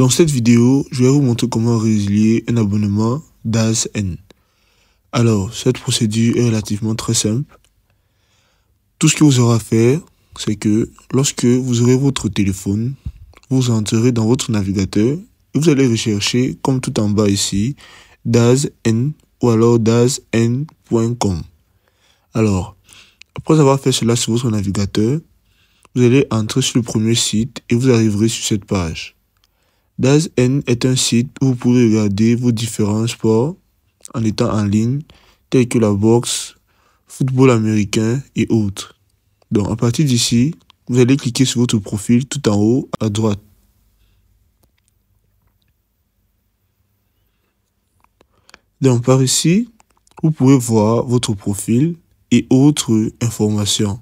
Dans cette vidéo, je vais vous montrer comment résilier un abonnement d'AZE-N. Alors, cette procédure est relativement très simple. Tout ce que vous aurez à faire, c'est que lorsque vous aurez votre téléphone, vous entrerez dans votre navigateur et vous allez rechercher, comme tout en bas ici, d'AZE-N ou alors d'AZE-N.com. Alors, après avoir fait cela sur votre navigateur, vous allez entrer sur le premier site et vous arriverez sur cette page. DazN est un site où vous pouvez regarder vos différents sports en étant en ligne, tels que la boxe, football américain et autres. Donc à partir d'ici, vous allez cliquer sur votre profil tout en haut à droite. Donc par ici, vous pouvez voir votre profil et autres informations.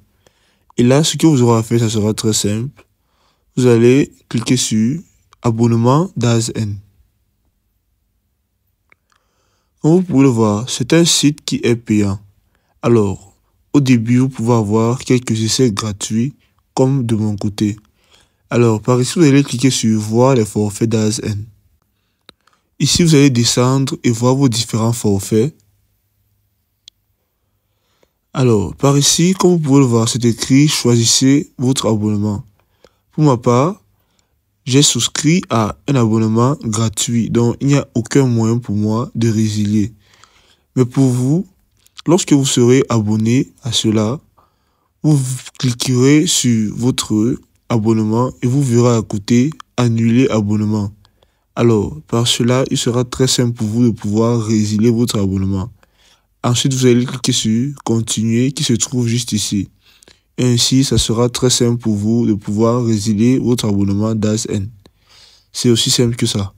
Et là, ce que vous aurez à faire, ça sera très simple. Vous allez cliquer sur abonnement d'AZEN Comme vous pouvez le voir, c'est un site qui est payant. Alors, au début, vous pouvez avoir quelques essais gratuits, comme de mon côté. Alors, par ici, vous allez cliquer sur « Voir les forfaits d'ASN ». Ici, vous allez descendre et voir vos différents forfaits. Alors, par ici, comme vous pouvez le voir, c'est écrit « Choisissez votre abonnement ». Pour ma part, j'ai souscrit à un abonnement gratuit, donc il n'y a aucun moyen pour moi de résilier. Mais pour vous, lorsque vous serez abonné à cela, vous cliquerez sur votre abonnement et vous verrez à côté annuler abonnement. Alors, par cela, il sera très simple pour vous de pouvoir résilier votre abonnement. Ensuite, vous allez cliquer sur continuer qui se trouve juste ici. Ainsi, ça sera très simple pour vous de pouvoir résilier votre abonnement d'ASN. C'est aussi simple que ça.